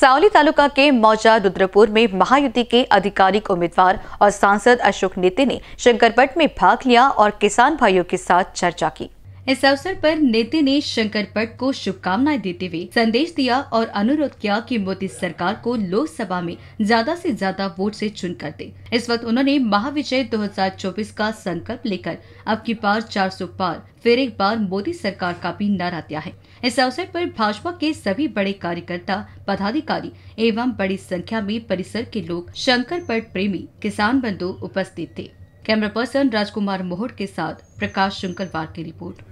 सावली तालुका के मौजा रुद्रपुर में महायुति के आधिकारिक उम्मीदवार और सांसद अशोक नेते ने शंकरपट में भाग लिया और किसान भाइयों के साथ चर्चा की इस अवसर पर नेते ने शंकर पट को शुभकामनाएं देते हुए संदेश दिया और अनुरोध किया कि मोदी सरकार को लोकसभा में ज्यादा से ज्यादा वोट से चुन कर दे इस वक्त उन्होंने महाविजय 2024 का संकल्प लेकर अब की बार सौ पार फिर एक बार मोदी सरकार का भी नारा दिया है इस अवसर पर भाजपा के सभी बड़े कार्यकर्ता पदाधिकारी एवं बड़ी संख्या में परिसर के लोग शंकर पट प्रेमी किसान बंधु उपस्थित थे कैमरा पर्सन राजकुमार मोहर के साथ प्रकाश शुंकरवार की रिपोर्ट